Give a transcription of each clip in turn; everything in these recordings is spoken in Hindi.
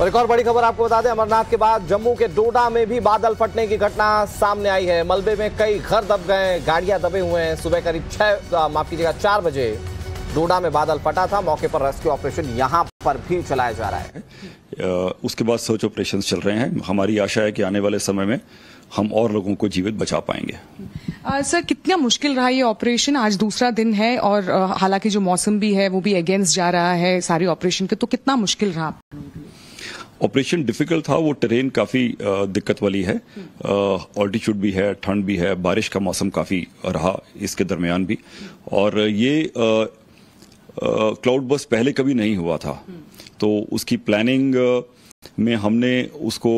और एक और बड़ी खबर आपको बता दें अमरनाथ के बाद जम्मू के डोडा में भी बादल फटने की घटना सामने आई है मलबे में कई घर दब गए गाड़ियां दबे हुए हैं सुबह करीब छह माफ कीजिएगा चार बजे डोडा में बादल फटा था मौके पर रेस्क्यू ऑपरेशन यहां पर भी चलाया जा रहा है उसके बाद सर्च ऑपरेशन चल रहे हैं हमारी आशा है कि आने वाले समय में हम और लोगों को जीवित बचा पाएंगे आ, सर कितना मुश्किल रहा ये ऑपरेशन आज दूसरा दिन है और हालांकि जो मौसम भी है वो भी अगेंस्ट जा रहा है सारे ऑपरेशन के तो कितना मुश्किल रहा ऑपरेशन डिफिकल्ट था वो ट्रेन काफ़ी दिक्कत वाली है ऑल्टीट्यूड भी है ठंड भी है बारिश का मौसम काफ़ी रहा इसके दरमियान भी और ये क्लाउड बस पहले कभी नहीं हुआ था तो उसकी प्लानिंग में हमने उसको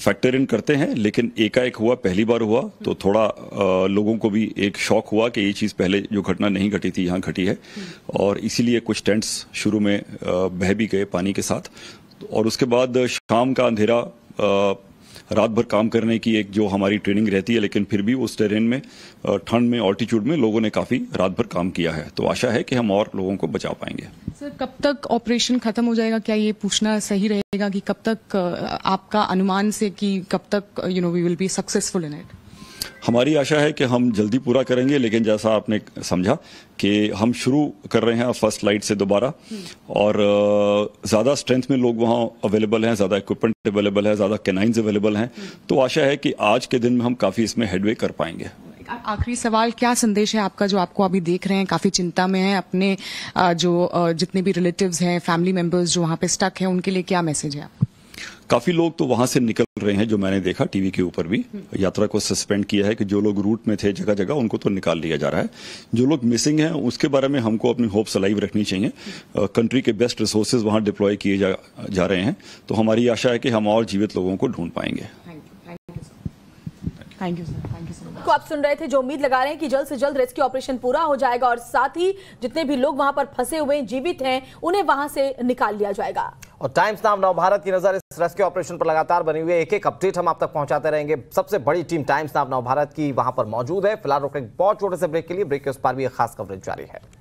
फैक्टर इन करते हैं लेकिन एकाएक हुआ पहली बार हुआ तो थोड़ा आ, लोगों को भी एक शौक हुआ कि ये चीज़ पहले जो घटना नहीं घटी थी यहाँ घटी है और इसीलिए कुछ टेंट्स शुरू में बह भी गए पानी के साथ और उसके बाद शाम का अंधेरा रात भर काम करने की एक जो हमारी ट्रेनिंग रहती है लेकिन फिर भी उस टेरेन में ठंड में ऑल्टीट्यूड में लोगों ने काफी रात भर काम किया है तो आशा है कि हम और लोगों को बचा पाएंगे सर कब तक ऑपरेशन खत्म हो जाएगा क्या ये पूछना सही रहेगा कि कब तक आपका अनुमान से कि कब तक you know we will be successful in it हमारी आशा है कि हम जल्दी पूरा करेंगे लेकिन जैसा आपने समझा कि हम शुरू कर रहे हैं फर्स्ट लाइट से दोबारा और ज़्यादा स्ट्रेंथ में लोग वहाँ अवेलेबल हैं ज़्यादा इक्विपमेंट अवेलेबल है ज़्यादा कैनाइंस अवेलेबल हैं तो आशा है कि आज के दिन में हम काफ़ी इसमें हेडवे कर पाएंगे आखिरी सवाल क्या संदेश है आपका जो आपको अभी देख रहे हैं काफी चिंता में है अपने जो जितने भी रिलेटिव हैं फैमिली मेंबर्स जो वहाँ पे स्टक है उनके लिए क्या मैसेज है आप काफी लोग तो वहां से निकल रहे हैं जो मैंने देखा टीवी के ऊपर भी यात्रा को सस्पेंड किया है कि जो लोग रूट में थे जगह जगह उनको तो निकाल लिया जा रहा है जो लोग मिसिंग हैं उसके बारे में हमको अपनी होप्स अलाइव रखनी चाहिए कंट्री के बेस्ट रिसोर्सेज वहां डिप्लॉय किए जा, जा रहे हैं तो हमारी आशा है कि हम और जीवित लोगों को ढूंढ पाएंगे thank you sir thank you sir को आप सुन रहे थे जो उम्मीद लगा रहे हैं कि जल्द से जल्द रेस्क्यू ऑपरेशन पूरा हो जाएगा और साथ ही जितने भी लोग वहां पर फंसे हुए जीवित हैं उन्हें वहां से निकाल लिया जाएगा और टाइम्स नाम नव भारत की नजर इस रेस्क्यू ऑपरेशन पर लगातार बनी हुई है एक एक अपडेट हम आप तक पहुंचाते रहेंगे सबसे बड़ी टीम टाइम्स नाम नव भारत की वहां पर मौजूद है फिलहाल रोक बहुत छोटे से ब्रेक के लिए ब्रेक के उस पर भी खास कवरेज जारी है